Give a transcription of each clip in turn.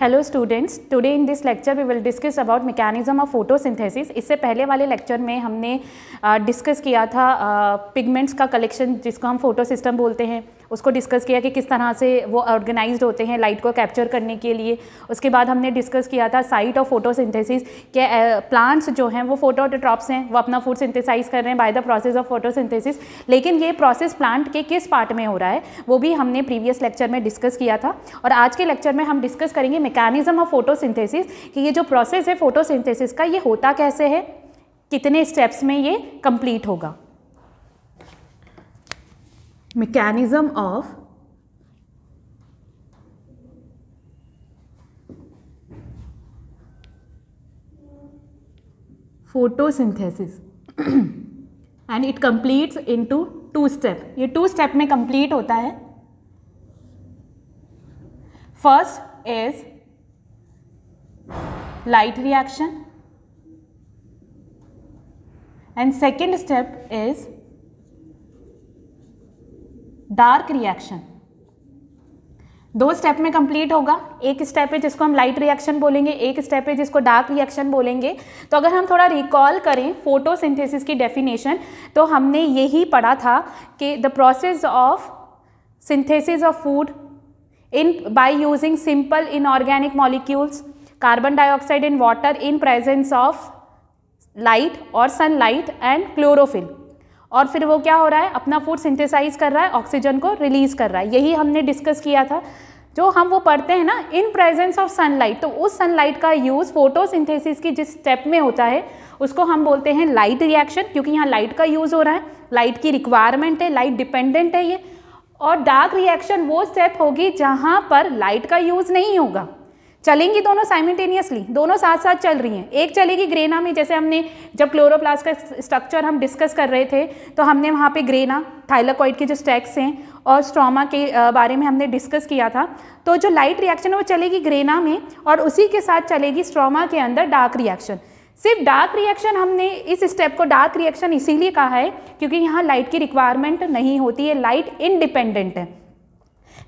hello students today in this lecture we will discuss about mechanism of photosynthesis इससे पहले वाले lecture में हमने डिस्कस uh, किया था पिगमेंट्स uh, का कलेक्शन जिसको हम फोटो सिस्टम बोलते हैं उसको डिस्कस किया कि किस तरह से वो ऑर्गेनाइज होते हैं लाइट को कैप्चर करने के लिए उसके बाद हमने डिस्कस किया था साइट ऑफ फ़ोटो सिंथेसिस के प्लांट्स जो हैं वो फोटोट्रॉप्स हैं वो अपना फूड सिंथेसाइज कर रहे हैं by the process of synthesis लेकिन ये प्रोसेस प्लांट के किस पार्ट में हो रहा है वो भी हमने प्रीवियस लेक्चर में डिस्कस किया था और आज के लेक्चर में हम डिस्कस करेंगे मेकानिज़म ऑफ सिंथेसिस कि ये जो प्रोसेस है फोटो का ये होता कैसे है कितने स्टेप्स में ये कंप्लीट होगा mechanism of photosynthesis and it completes into two step ये two step में complete होता है first is light reaction and second step is dark reaction दो स्टेप में कंप्लीट होगा एक स्टेप है जिसको हम लाइट रिएक्शन बोलेंगे एक स्टेप है जिसको डार्क रिएक्शन बोलेंगे तो अगर हम थोड़ा रिकॉल करें फोटोसिंथेसिस की डेफिनेशन तो हमने यही पढ़ा था कि the process of synthesis of food in by using simple inorganic molecules carbon dioxide in water in presence of light और सनलाइट एंड क्लोरोफिल और फिर वो क्या हो रहा है अपना फूड सिंथेसाइज कर रहा है ऑक्सीजन को रिलीज़ कर रहा है यही हमने डिस्कस किया था जो हम वो पढ़ते हैं ना इन प्रेजेंस ऑफ सनलाइट तो उस सनलाइट का यूज़ फोटोसिंथेसिस की जिस स्टेप में होता है उसको हम बोलते हैं लाइट रिएक्शन क्योंकि यहाँ लाइट का यूज़ हो रहा है लाइट की रिक्वायरमेंट है लाइट डिपेंडेंट है ये और डार्क रिएक्शन वो स्टेप होगी जहाँ पर लाइट का यूज़ नहीं होगा चलेंगी दोनों साइमिटेनियसली दोनों साथ साथ चल रही हैं एक चलेगी ग्रेना में जैसे हमने जब क्लोरोप्लास्ट का स्ट्रक्चर हम डिस्कस कर रहे थे तो हमने वहाँ पे ग्रेना थाइलाकॉइड के जो स्टैक्स हैं और स्ट्रोमा के बारे में हमने डिस्कस किया था तो जो लाइट रिएक्शन है वो चलेगी ग्रेना में और उसी के साथ चलेगी स्ट्रोमा के अंदर डार्क रिएक्शन सिर्फ डार्क रिएक्शन हमने इस स्टेप को डार्क रिएक्शन इसीलिए कहा है क्योंकि यहाँ लाइट की रिक्वायरमेंट नहीं होती है लाइट इनडिपेंडेंट है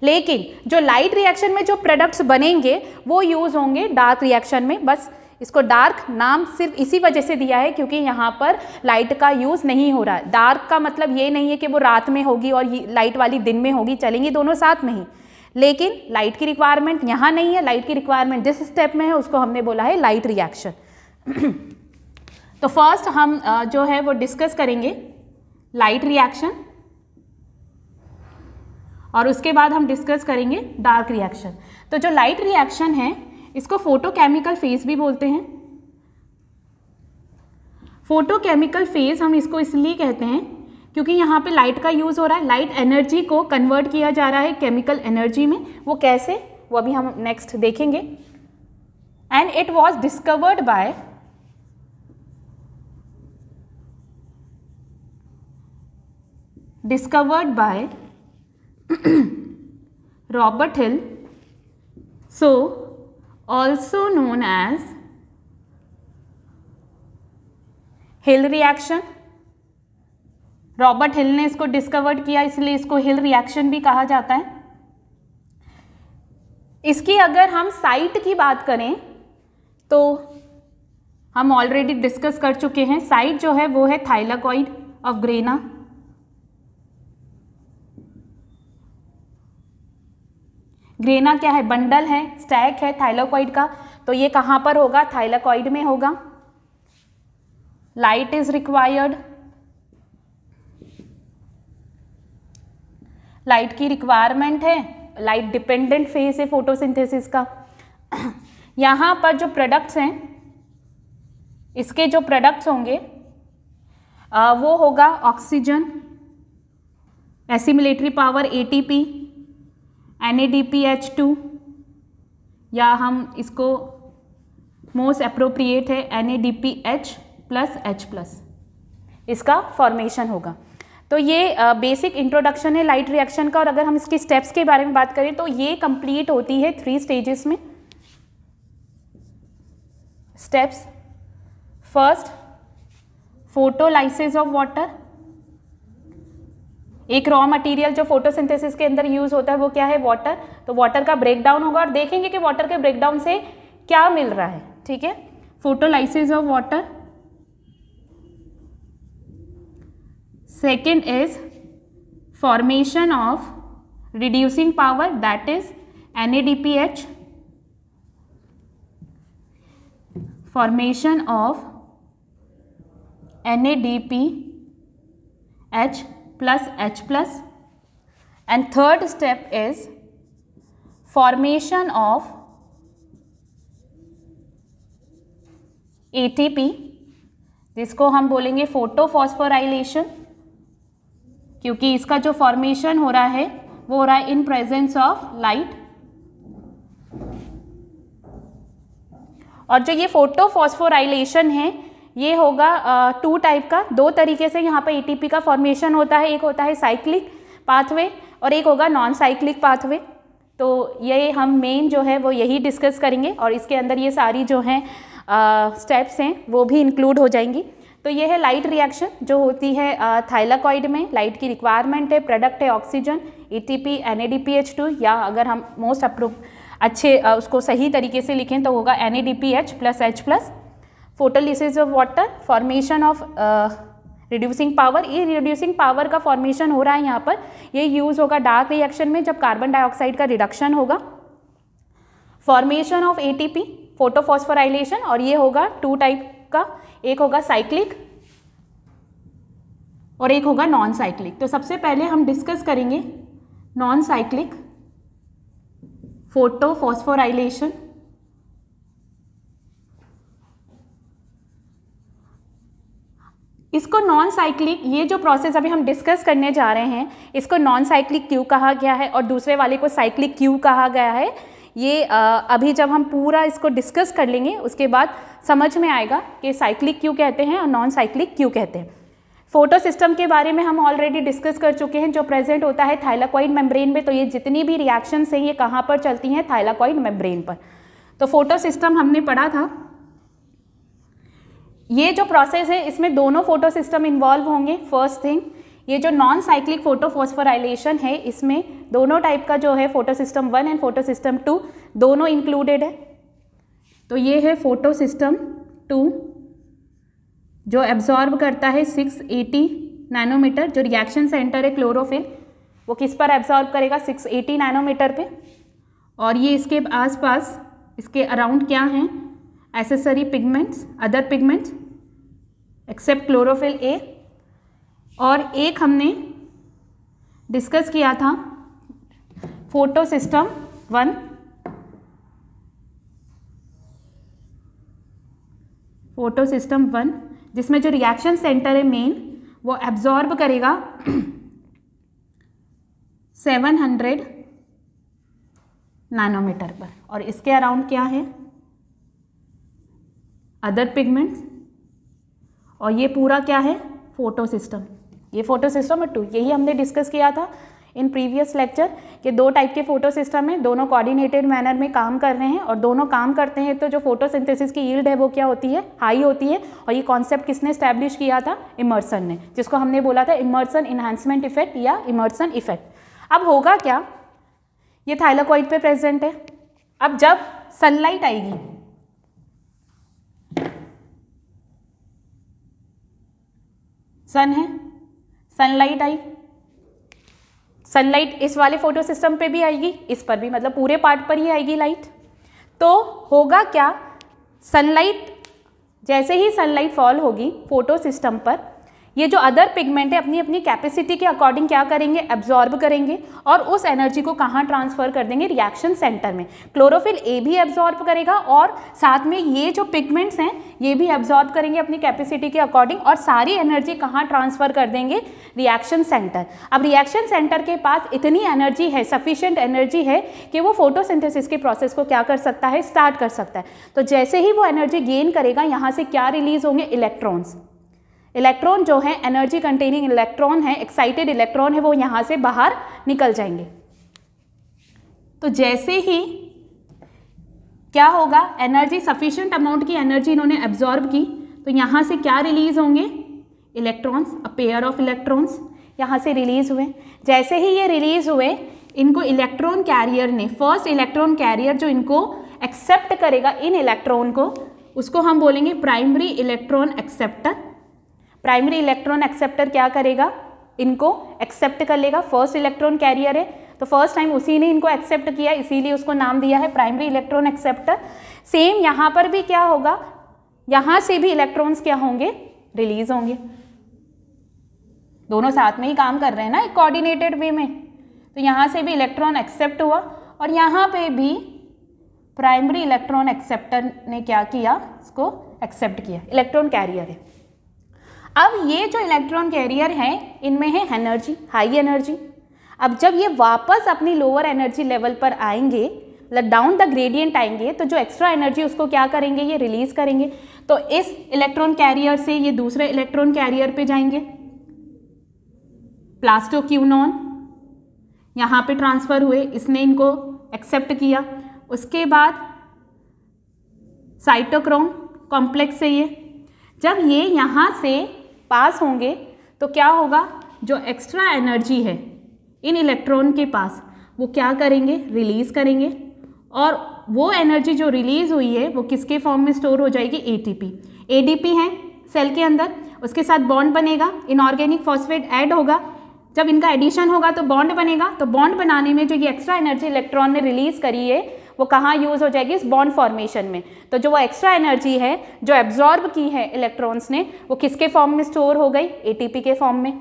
लेकिन जो लाइट रिएक्शन में जो प्रोडक्ट्स बनेंगे वो यूज़ होंगे डार्क रिएक्शन में बस इसको डार्क नाम सिर्फ इसी वजह से दिया है क्योंकि यहाँ पर लाइट का यूज़ नहीं हो रहा है डार्क का मतलब ये नहीं है कि वो रात में होगी और लाइट वाली दिन में होगी चलेंगी दोनों साथ में ही लेकिन लाइट की रिक्वायरमेंट यहाँ नहीं है लाइट की रिक्वायरमेंट जिस स्टेप में है उसको हमने बोला है लाइट रिएक्शन तो फर्स्ट हम जो है वो डिस्कस करेंगे लाइट रिएक्शन और उसके बाद हम डिस्कस करेंगे डार्क रिएक्शन तो जो लाइट रिएक्शन है इसको फोटोकेमिकल फेज भी बोलते हैं फोटोकेमिकल फेज हम इसको इसलिए कहते हैं क्योंकि यहाँ पे लाइट का यूज़ हो रहा है लाइट एनर्जी को कन्वर्ट किया जा रहा है केमिकल एनर्जी में वो कैसे वो अभी हम नेक्स्ट देखेंगे and it was discovered by discovered by Robert Hill, so also known as Hill reaction Robert Hill ने इसको discovered किया इसलिए इसको हिल रिएक्शन भी कहा जाता है इसकी अगर हम साइट की बात करें तो हम ऑलरेडी डिस्कस कर चुके हैं साइट जो है वो है थाइलाकॉइड ऑफ ग्रेना ग्रेना क्या है बंडल है स्टैक है थाइलोकॉइड का तो ये कहाँ पर होगा थाइलोकॉइड में होगा लाइट इज रिक्वायर्ड लाइट की रिक्वायरमेंट है लाइट डिपेंडेंट फेज है फोटोसिंथेसिस का यहाँ पर जो प्रोडक्ट्स हैं इसके जो प्रोडक्ट्स होंगे आ, वो होगा oxygen assimilatory power ATP N या हम इसको मोस्ट अप्रोप्रिएट है एन प्लस एच प्लस इसका फॉर्मेशन होगा तो ये बेसिक इंट्रोडक्शन है लाइट रिएक्शन का और अगर हम इसके स्टेप्स के बारे में बात करें तो ये कंप्लीट होती है थ्री स्टेजेस में steps first photolysis of water एक रॉ मटेरियल जो फोटोसिंथेसिस के अंदर यूज होता है वो क्या है वाटर तो वाटर का ब्रेकडाउन होगा और देखेंगे कि वाटर के ब्रेकडाउन से क्या मिल रहा है ठीक है photolysis of water second is formation of reducing power that is N formation of H plus H plus and third step is formation of ATP जिसको हम बोलेंगे फोटोफॉस्फोराइलेशन क्योंकि इसका जो फॉर्मेशन हो रहा है वो हो रहा है इन प्रेजेंस ऑफ लाइट और जो ये फोटोफॉस्फोराइलेशन है ये होगा टू टाइप का दो तरीके से यहाँ पर ए का फॉर्मेशन होता है एक होता है साइक्लिक पाथवे और एक होगा नॉन साइक्लिक पाथवे तो ये हम मेन जो है वो यही डिस्कस करेंगे और इसके अंदर ये सारी जो हैं स्टेप्स हैं वो भी इंक्लूड हो जाएंगी तो ये है लाइट रिएक्शन जो होती है थाइलाकॉइड में लाइट की रिक्वायरमेंट है प्रोडक्ट है ऑक्सीजन एच एनएडीपीएच2 या अगर हम मोस्ट अप्रूव अच्छे आ, उसको सही तरीके से लिखें तो होगा N plus H plus photolysis of water formation of reducing power ये रिड्यूसिंग पावर का फॉर्मेशन हो रहा है यहाँ पर ये यूज़ होगा डार्क रिएक्शन में जब कार्बन डाइऑक्साइड का रिडक्शन होगा formation of a ATP photophosphorylation और ये होगा टू टाइप का एक होगा साइक्लिक और एक होगा नॉन साइक्लिक तो सबसे पहले हम डिस्कस करेंगे नॉन साइक्लिक फोटोफॉस्फोराइलेशन इसको नॉन साइक्लिक ये जो प्रोसेस अभी हम डिस्कस करने जा रहे हैं इसको नॉन साइक्लिक क्यू कहा गया है और दूसरे वाले को साइक्लिक क्यू कहा गया है ये आ, अभी जब हम पूरा इसको डिस्कस कर लेंगे उसके बाद समझ में आएगा कि साइक्लिक क्यू कहते हैं और नॉन साइक्लिक क्यू कहते हैं फोटो सिस्टम के बारे में हम ऑलरेडी डिस्कस कर चुके हैं जो प्रेजेंट होता है थाइलाकॉइड मेम्ब्रेन में तो ये जितनी भी रिएक्शंस हैं ये कहाँ पर चलती हैं थाइलाकॉइड मेम्ब्रेन पर तो फोटो सिस्टम हमने पढ़ा था ये जो प्रोसेस है इसमें दोनों फोटो सिस्टम इन्वॉल्व होंगे फर्स्ट थिंग ये जो नॉन साइक्लिक फोटोफॉस्फोराइलेशन है इसमें दोनों टाइप का जो है photo system one and photo system two दोनों इंक्लूडेड है तो ये है फोटो सिस्टम टू जो एब्जॉर्ब करता है 680 नैनोमीटर जो रिएक्शन सेंटर है क्लोरोफिल वो किस पर एब्जॉर्ब करेगा 680 नैनोमीटर पे और ये इसके आसपास इसके अराउंड क्या हैं accessory pigments other pigments except chlorophyll A और एक हमने डिस्कस किया था photo system one photo system one जिसमें जो रिएक्शन सेंटर है मेन वो एब्जॉर्ब करेगा 700 नैनोमीटर पर और इसके अराउंड क्या है अदर पिगमेंट्स और ये पूरा क्या है फोटो सिस्टम ये फोटो सिस्टम और टू यही हमने डिस्कस किया था इन प्रीवियस लेक्चर कि दो टाइप के फोटो सिस्टम हैं दोनों कोऑर्डिनेटेड मैनर में काम कर रहे हैं और दोनों काम करते हैं तो जो फोटोसिंथेसिस की यील्ड है वो क्या होती है हाई होती है और ये कॉन्सेप्ट किसने स्टैब्लिश किया था इमर्सन ने जिसको हमने बोला था इमर्सन इन्हांसमेंट इफेक्ट या इमर्सन इफेक्ट अब होगा क्या ये थाइलाकॉइड पर प्रेजेंट है अब जब सनलाइट आएगी सन है सनलाइट आई सनलाइट इस वाले फोटो सिस्टम पर भी आएगी इस पर भी मतलब पूरे पार्ट पर ही आएगी लाइट तो होगा क्या सनलाइट जैसे ही सनलाइट फॉल होगी फोटो सिस्टम पर ये जो अदर पिगमेंट है अपनी अपनी कैपेसिटी के अकॉर्डिंग क्या करेंगे एब्जॉर्ब करेंगे और उस एनर्जी को कहाँ ट्रांसफर कर देंगे रिएक्शन सेंटर में क्लोरोफिल ए भी एब्जॉर्ब करेगा और साथ में ये जो पिगमेंट्स हैं ये भी एब्जॉर्ब करेंगे अपनी कैपेसिटी के अकॉर्डिंग और सारी एनर्जी कहाँ ट्रांसफर कर देंगे रिएक्शन सेंटर अब रिएक्शन सेंटर के पास इतनी एनर्जी है सफिशियंट एनर्जी है कि वो फोटोसिंथेसिस के प्रोसेस को क्या कर सकता है स्टार्ट कर सकता है तो जैसे ही वो एनर्जी गेन करेगा यहाँ से क्या रिलीज होंगे इलेक्ट्रॉन्स इलेक्ट्रॉन जो है एनर्जी कंटेनिंग इलेक्ट्रॉन है एक्साइटेड इलेक्ट्रॉन है वो यहाँ से बाहर निकल जाएंगे तो जैसे ही क्या होगा एनर्जी सफिशियंट अमाउंट की एनर्जी इन्होंने एब्जॉर्ब की तो यहाँ से क्या रिलीज होंगे electrons a pair of electrons यहाँ से रिलीज हुए जैसे ही ये रिलीज हुए इनको इलेक्ट्रॉन कैरियर ने फर्स्ट इलेक्ट्रॉन कैरियर जो इनको एक्सेप्ट करेगा इन इलेक्ट्रॉन को उसको हम बोलेंगे primary electron acceptor primary electron acceptor क्या करेगा इनको एक्सेप्ट कर लेगा फर्स्ट इलेक्ट्रॉन कैरियर है तो फर्स्ट टाइम उसी ने इनको एक्सेप्ट किया इसीलिए उसको नाम दिया है प्राइमरी इलेक्ट्रॉन एक्सेप्टर सेम यहाँ पर भी क्या होगा यहाँ से भी इलेक्ट्रॉन्स क्या होंगे रिलीज होंगे दोनों साथ में ही काम कर रहे हैं ना एक कोऑर्डिनेटेड वे में तो यहाँ से भी इलेक्ट्रॉन एक्सेप्ट हुआ और यहाँ पे भी प्राइमरी इलेक्ट्रॉन एक्सेप्टर ने क्या किया इसको एक्सेप्ट किया इलेक्ट्रॉन कैरियर है अब ये जो इलेक्ट्रॉन कैरियर हैं इनमें है एनर्जी हाई एनर्जी अब जब ये वापस अपनी लोअर एनर्जी लेवल पर आएंगे मतलब डाउन द ग्रेडियंट आएंगे तो जो एक्स्ट्रा एनर्जी उसको क्या करेंगे ये रिलीज करेंगे तो इस इलेक्ट्रॉन कैरियर से ये दूसरे इलेक्ट्रॉन कैरियर पे जाएंगे प्लास्टो क्यूनॉन यहाँ पे ट्रांसफ़र हुए इसने इनको एक्सेप्ट किया उसके बाद साइटोक्रोम कॉम्प्लेक्स है ये जब ये यहाँ से पास होंगे तो क्या होगा जो एक्स्ट्रा एनर्जी है इन इलेक्ट्रॉन के पास वो क्या करेंगे रिलीज़ करेंगे और वो एनर्जी जो रिलीज़ हुई है वो किसके फॉर्म में स्टोर हो जाएगी एटीपी एडीपी है सेल के अंदर उसके साथ बॉन्ड बनेगा इनऑर्गेनिक फॉस्फेट ऐड होगा जब इनका एडिशन होगा तो बॉन्ड बनेगा तो बॉन्ड बनाने में जो ये एक्स्ट्रा एनर्जी इलेक्ट्रॉन ने रिलीज़ करी है वो कहाँ यूज़ हो जाएगी इस बॉन्ड फॉर्मेशन में तो जो वो एक्स्ट्रा एनर्जी है जो एब्जॉर्ब की है इलेक्ट्रॉन्स ने वो किसके फॉर्म में स्टोर हो गई ए के फॉर्म में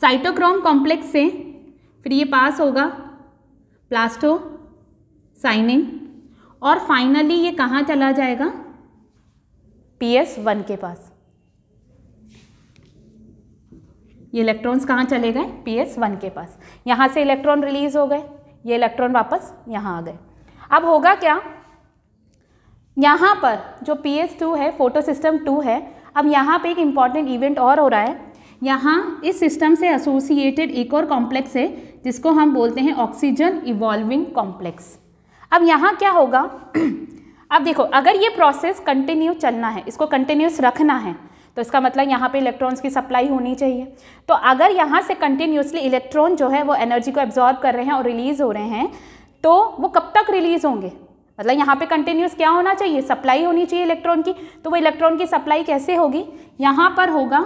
साइटोक्रोम कॉम्प्लेक्स से फिर ये पास होगा प्लास्टो साइनिन और फाइनली ये कहाँ चला जाएगा पी एस वन के पास ये इलेक्ट्रॉन्स कहाँ चले गए पी एस वन के पास यहाँ से इलेक्ट्रॉन रिलीज हो गए ये इलेक्ट्रॉन वापस यहाँ आ गए अब होगा क्या यहाँ पर जो पी एस टू है फोटो सिस्टम टू है अब यहाँ पे एक इम्पॉर्टेंट इवेंट और हो रहा है यहाँ इस सिस्टम से एसोसिएटेड एक और कॉम्प्लेक्स है जिसको हम बोलते हैं ऑक्सीजन इवॉल्विंग कॉम्प्लेक्स अब यहाँ क्या होगा अब देखो अगर ये प्रोसेस कंटिन्यू चलना है इसको कंटिन्यूस रखना है तो इसका मतलब यहाँ पे इलेक्ट्रॉन्स की सप्लाई होनी चाहिए तो अगर यहाँ से कंटिन्यूसली इलेक्ट्रॉन जो है वो एनर्जी को एब्जॉर्ब कर रहे हैं और रिलीज़ हो रहे हैं तो वो कब तक रिलीज़ होंगे मतलब यहाँ पे कंटिन्यूस क्या होना चाहिए सप्लाई होनी चाहिए इलेक्ट्रॉन की तो वो इलेक्ट्रॉन की सप्लाई कैसे होगी यहाँ पर होगा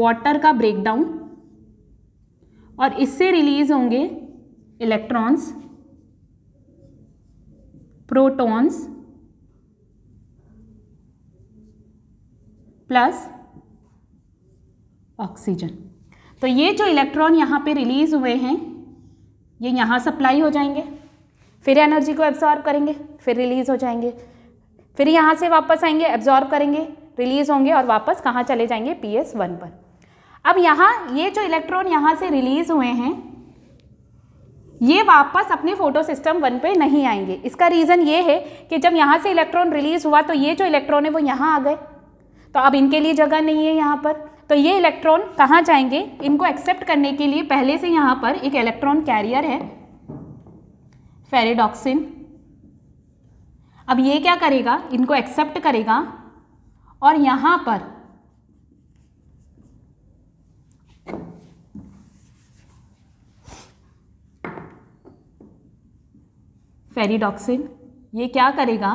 वाटर का ब्रेकडाउन और इससे रिलीज होंगे इलेक्ट्रॉन्स प्रोटॉन्स प्लस ऑक्सीजन तो ये जो इलेक्ट्रॉन यहाँ पे रिलीज हुए हैं ये यहाँ सप्लाई हो जाएंगे फिर एनर्जी को एब्जॉर्ब करेंगे फिर रिलीज़ हो जाएंगे फिर यहाँ से वापस आएंगे एब्जॉर्ब करेंगे रिलीज़ होंगे और वापस कहाँ चले जाएंगे पी एस वन पर अब यहाँ ये जो इलेक्ट्रॉन यहाँ से रिलीज़ हुए हैं ये वापस अपने फोटो सिस्टम वन पे नहीं आएंगे इसका रीज़न ये है कि जब यहाँ से इलेक्ट्रॉन रिलीज़ हुआ तो ये जो इलेक्ट्रॉन है वो यहाँ आ गए तो अब इनके लिए जगह नहीं है यहाँ पर तो ये इलेक्ट्रॉन कहाँ जाएंगे इनको एक्सेप्ट करने के लिए पहले से यहाँ पर एक इलेक्ट्रॉन कैरियर है फेरेडॉक्सिन अब ये क्या करेगा इनको एक्सेप्ट करेगा और यहाँ पर फेरीडॉक्सिन ये क्या करेगा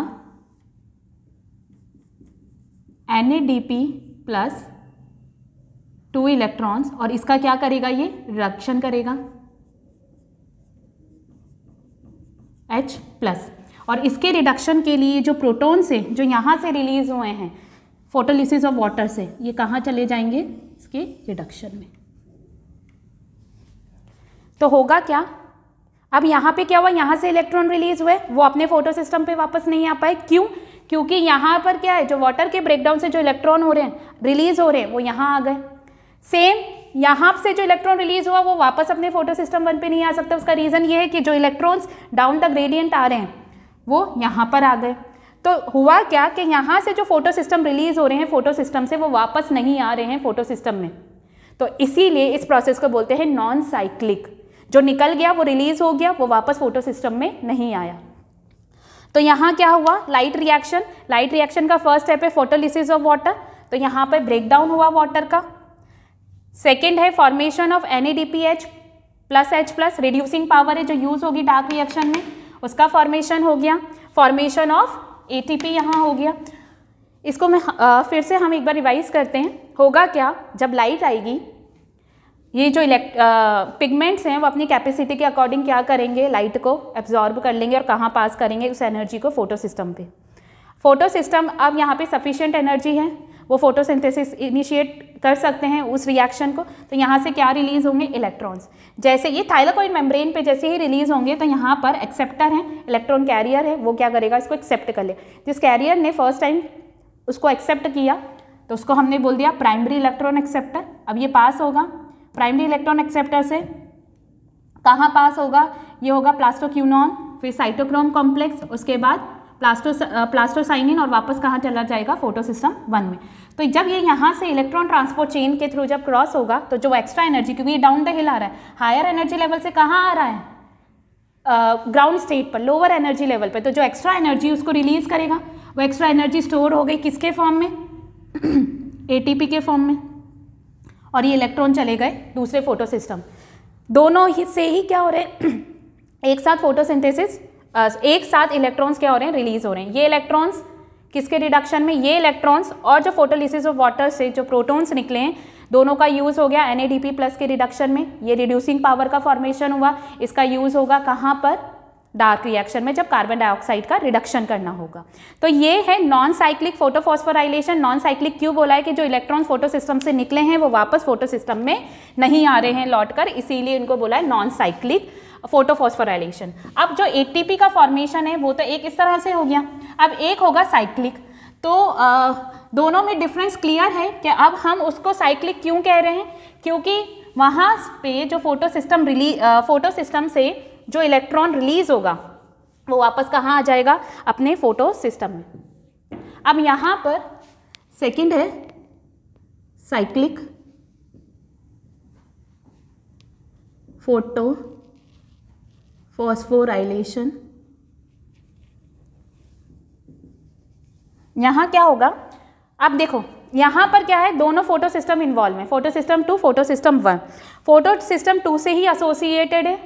एन प्लस टू इलेक्ट्रॉन्स और इसका क्या करेगा ये रिडक्शन करेगा H प्लस और इसके रिडक्शन के लिए जो प्रोटोन से जो यहाँ से रिलीज हुए हैं फोटोलिसिस ऑफ वाटर से ये कहाँ चले जाएंगे इसके रिडक्शन में तो होगा क्या अब यहाँ पे क्या हुआ यहाँ से इलेक्ट्रॉन रिलीज हुए वो अपने फोटो सिस्टम पे वापस नहीं आ पाए क्यों क्योंकि यहाँ पर क्या है जो वाटर के ब्रेकडाउन से जो इलेक्ट्रॉन हो रहे हैं रिलीज हो रहे हैं वो यहाँ आ गए सेम यहाँ से जो इलेक्ट्रॉन रिलीज हुआ वो वापस अपने फोटो सिस्टम वन पे नहीं आ सकता उसका रीज़न ये है कि जो इलेक्ट्रॉन्स डाउन द ग्रेडियंट आ रहे हैं वो यहाँ पर आ गए तो हुआ क्या कि यहाँ से जो फोटो सिस्टम रिलीज़ हो रहे हैं फोटो सिस्टम से वो वापस नहीं आ रहे हैं फोटो सिस्टम में तो इसीलिए इस प्रोसेस को बोलते हैं नॉन साइक्लिक जो निकल गया वो रिलीज़ हो गया वो वापस फोटो सिस्टम में नहीं आया तो यहाँ क्या हुआ लाइट रिएक्शन लाइट रिएक्शन का फर्स्ट स्टेप है फोटोलिसिस ऑफ वाटर तो यहाँ पर ब्रेकडाउन हुआ वाटर का सेकेंड है formation of N plus H plus reducing power है जो यूज़ होगी डार्क रिएक्शन में उसका फॉर्मेशन हो गया फॉर्मेशन ऑफ ए टी यहाँ हो गया इसको मैं आ, फिर से हम एक बार रिवाइज करते हैं होगा क्या जब लाइट आएगी ये जो इलेक्ट पिगमेंट्स हैं वो अपनी कैपेसिटी के अकॉर्डिंग क्या करेंगे लाइट को एब्जॉर्ब कर लेंगे और कहाँ पास करेंगे उस एनर्जी को फोटो सिस्टम पर फोटो सिस्टम अब यहाँ पर सफिशेंट एनर्जी है वो फोटोसिंथेसिस इनिशिएट कर सकते हैं उस रिएक्शन को तो यहाँ से क्या रिलीज़ होंगे इलेक्ट्रॉन्स जैसे ये थाइलाकोइड मेम्ब्रेन पे जैसे ही रिलीज़ होंगे तो यहाँ पर एक्सेप्टर हैं इलेक्ट्रॉन कैरियर है वो क्या करेगा इसको एक्सेप्ट कर ले जिस कैरियर ने फर्स्ट टाइम उसको एक्सेप्ट किया तो उसको हमने बोल दिया प्राइमरी इलेक्ट्रॉन एक्सेप्टर अब ये पास होगा प्राइमरी इलेक्ट्रॉन एक्सेप्टर से कहाँ पास होगा ये होगा प्लास्टोक्यूनॉन फिर साइटोक्रोम कॉम्प्लेक्स उसके बाद प्लास्टो प्लास्टोसाइनिन और वापस कहाँ चला जाएगा फोटो सिस्टम वन में तो जब ये यहाँ से इलेक्ट्रॉन ट्रांसपोर्ट चेन के थ्रू जब क्रॉस होगा तो जो एक्स्ट्रा एनर्जी क्योंकि ये डाउन द हिल आ रहा है हायर एनर्जी लेवल से कहाँ आ रहा है ग्राउंड स्टेट पर लोअर एनर्जी लेवल पर तो जो एक्स्ट्रा एनर्जी उसको रिलीज करेगा वो एक्स्ट्रा एनर्जी स्टोर हो गई किसके फॉर्म में ए के फॉर्म में और ये इलेक्ट्रॉन चले गए दूसरे फोटो सिस्टम दोनों ही से ही क्या हो रहे हैं एक साथ फोटोसिंथेसिस एक साथ इलेक्ट्रॉन्स क्या हो रहे हैं रिलीज हो रहे हैं ये इलेक्ट्रॉन्स किसके रिडक्शन में ये इलेक्ट्रॉन्स और जो फोटोलिसिस ऑफ वाटर से जो प्रोटॉन्स निकले हैं दोनों का यूज़ हो गया एन प्लस के रिडक्शन में ये रिड्यूसिंग पावर का फॉर्मेशन हुआ इसका यूज़ होगा कहाँ पर डार्क रिएक्शन में जब कार्बन डाइऑक्साइड का रिडक्शन करना होगा तो ये है non cyclic photophosphorylation non cyclic क्यों बोला है कि जो इलेक्ट्रॉन फोटो सिस्टम से निकले हैं वो वापस फोटो सिस्टम में नहीं आ रहे हैं लौटकर इसीलिए इनको बोला है नॉन साइक्लिक फोटोफॉस्फोराइलेशन अब जो ए का फॉर्मेशन है वो तो एक इस तरह से हो गया अब एक होगा साइक्लिक तो आ, दोनों में डिफरेंस क्लियर है कि अब हम उसको साइक्लिक क्यों कह रहे हैं क्योंकि वहाँ पे जो फोटो सिस्टम रिली फोटो सिस्टम से जो इलेक्ट्रॉन रिलीज होगा वो वापस कहाँ आ जाएगा अपने फोटो सिस्टम में अब यहाँ पर सेकंड है साइक्लिक फोटो फॉस्फोराइलेशन यहाँ क्या होगा अब देखो यहाँ पर क्या है दोनों फोटो सिस्टम इन्वॉल्व है photo system two photo system one photo system two से ही एसोसिएटेड है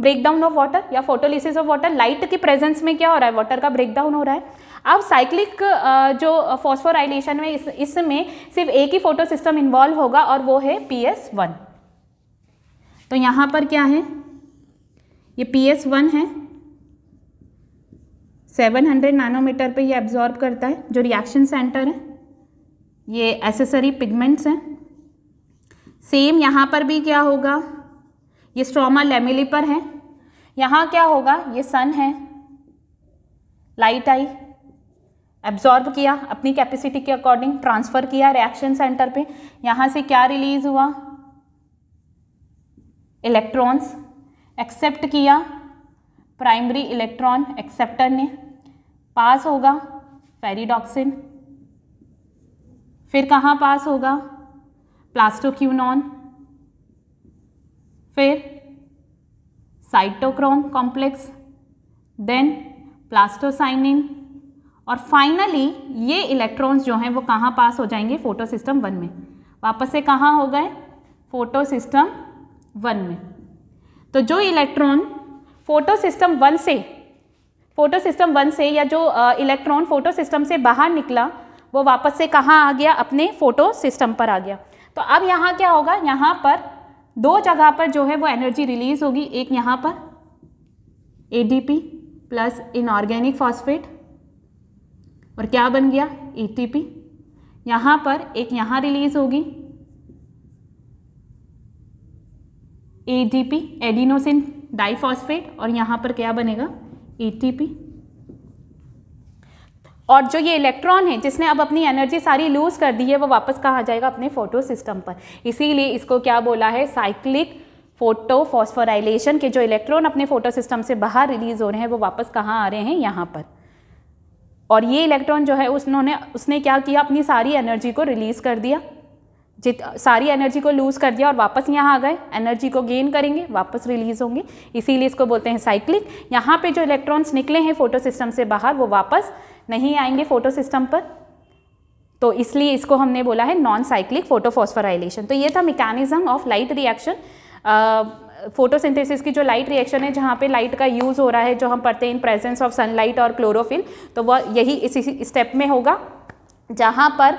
ब्रेक डाउन ऑफ वाटर या फोटोलिसिस ऑफ वाटर लाइट की प्रेजेंस में क्या हो रहा है वाटर का ब्रेक डाउन हो रहा है अब साइक्लिक uh, जो फॉस्फोराइलेशन में इस इसमें सिर्फ एक ही फोटो सिस्टम इन्वॉल्व होगा और वो है पी एस वन तो यहाँ पर क्या है ये पी एस वन है 700 नैनोमीटर पे ये एब्जॉर्ब करता है जो रिएक्शन सेंटर है ये एसेसरी पिगमेंट्स हैं सेम यहाँ पर भी क्या होगा ये स्ट्रोमा लेमिली पर है यहाँ क्या होगा ये सन है लाइट आई एब्जॉर्ब किया अपनी कैपेसिटी के अकॉर्डिंग ट्रांसफ़र किया रिएक्शन सेंटर पे यहाँ से क्या रिलीज़ हुआ इलेक्ट्रॉन्स एक्सेप्ट किया प्राइमरी इलेक्ट्रॉन एक्सेप्टर ने पास होगा फेरिडॉक्सिन फिर कहाँ पास होगा प्लास्टोक्यूनॉन फिर साइटोक्रोम कॉम्प्लेक्स देन प्लास्टोसाइनिन और फाइनली ये इलेक्ट्रॉन्स जो हैं वो कहाँ पास हो जाएंगे फोटो सिस्टम वन में वापस से कहाँ हो गए फोटो सिस्टम वन में तो जो इलेक्ट्रॉन फोटो सिस्टम वन से फोटो सिस्टम वन से या जो इलेक्ट्रॉन फोटो सिस्टम से बाहर निकला वो वापस से कहाँ आ गया अपने फोटो सिस्टम पर आ गया तो अब यहाँ क्या होगा यहाँ पर दो जगह पर जो है वो एनर्जी रिलीज होगी एक यहाँ पर पी प्लस इनऑर्गेनिक फॉस्फेट और क्या बन गया पी यहाँ पर एक यहाँ रिलीज होगी एडीपी एडिनोसिन डाइफॉस्फेट और यहाँ पर क्या बनेगा एटीपी और जो ये इलेक्ट्रॉन है जिसने अब अपनी एनर्जी सारी लूज कर दी है वो वापस कहाँ जाएगा अपने फोटो सिस्टम पर इसीलिए इसको क्या बोला है साइक्लिक फोटो फॉस्फोराइलेशन के जो इलेक्ट्रॉन अपने फोटो सिस्टम से बाहर रिलीज हो रहे हैं वो वापस कहाँ आ रहे हैं यहाँ पर और ये इलेक्ट्रॉन जो है उसने उसने क्या किया अपनी सारी एनर्जी को रिलीज़ कर दिया जित सारी एनर्जी को लूज़ कर दिया और वापस यहाँ आ गए एनर्जी को गेन करेंगे वापस रिलीज़ होंगे इसीलिए इसको बोलते हैं साइक्लिक यहाँ पे जो इलेक्ट्रॉन्स निकले हैं फोटो सिस्टम से बाहर वो वापस नहीं आएंगे फोटो सिस्टम पर तो इसलिए इसको हमने बोला है नॉन साइक्लिक फोटोफॉस्फोराइलेशन तो ये था mechanism of light reaction photosynthesis की जो लाइट रिएक्शन है जहाँ पे लाइट का यूज़ हो रहा है जो हम पढ़ते हैं इन प्रेजेंस ऑफ सनलाइट और क्लोरोफिल तो वह यही इसी स्टेप में होगा जहाँ पर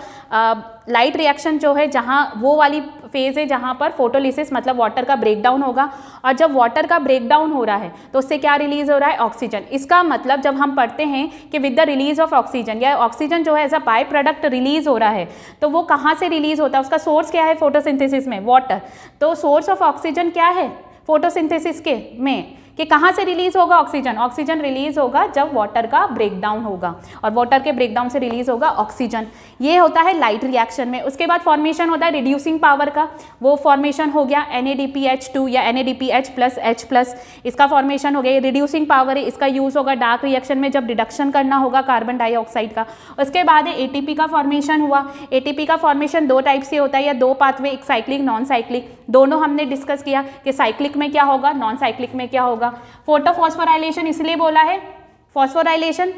लाइट रिएक्शन जो है जहाँ वो वाली फेज़ है जहाँ पर फोटोलिसिस मतलब वाटर का ब्रेकडाउन होगा और जब वाटर का ब्रेकडाउन हो रहा है तो उससे क्या रिलीज़ हो रहा है ऑक्सीजन इसका मतलब जब हम पढ़ते हैं कि with the release of oxygen या ऑक्सीजन जो है as a byproduct release हो रहा है तो वो कहाँ से रिलीज़ होता है उसका सोर्स क्या है फोटोसिंथेसिस में वाटर तो सोर्स ऑफ ऑक्सीजन क्या है फोटोसिंथेसिस के में कि कहाँ से रिलीज होगा ऑक्सीजन ऑक्सीजन रिलीज होगा जब वाटर का ब्रेकडाउन होगा और वाटर के ब्रेकडाउन से रिलीज होगा ऑक्सीजन ये होता है लाइट रिएक्शन में उसके बाद फॉर्मेशन होता है रिड्यूसिंग पावर का वो फॉर्मेशन हो गया एन या एन प्लस एच प्लस इसका फॉर्मेशन हो गया रिड्यूसिंग पावर है इसका यूज़ होगा डार्क रिएक्शन में जब डिडक्शन करना होगा कार्बन डाइऑक्साइड का उसके बाद ए टी का फॉर्मेशन हुआ ए का फॉर्मेशन दो टाइप से होता है या दो पाथवे एक साइक्लिक नॉन साइक्लिक दोनों हमने डिस्कस किया कि साइक्लिक में क्या होगा नॉन साइक्लिक में क्या होगा होगा फोटोफॉस्फोराइलेशन इसलिए बोला है फॉस्फोराइलेशन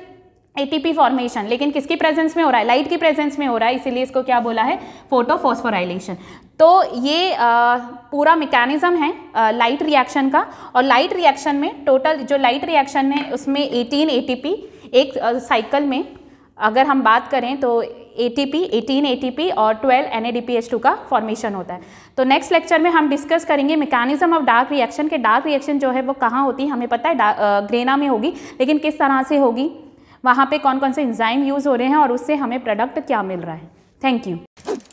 एटीपी फॉर्मेशन लेकिन किसकी प्रेजेंस में हो रहा है लाइट की प्रेजेंस में हो रहा है इसीलिए इसको क्या बोला है फोटोफॉस्फोराइलेशन तो ये आ, पूरा मेकेनिज़्म है आ, लाइट रिएक्शन का और लाइट रिएक्शन में टोटल जो लाइट रिएक्शन है उसमें 18 एटीपी एक साइकिल में अगर हम बात करें तो एटीपी 18 एटीपी और 12 एनएडीपीएच2 का फॉर्मेशन होता है तो नेक्स्ट लेक्चर में हम डिस्कस करेंगे मैकेनिज्म ऑफ डार्क रिएक्शन के डार्क रिएक्शन जो है वो कहाँ होती है हमें पता है ग्रेना में होगी लेकिन किस तरह से होगी वहाँ पे कौन कौन से इंजाइम यूज़ हो रहे हैं और उससे हमें प्रोडक्ट क्या मिल रहा है थैंक यू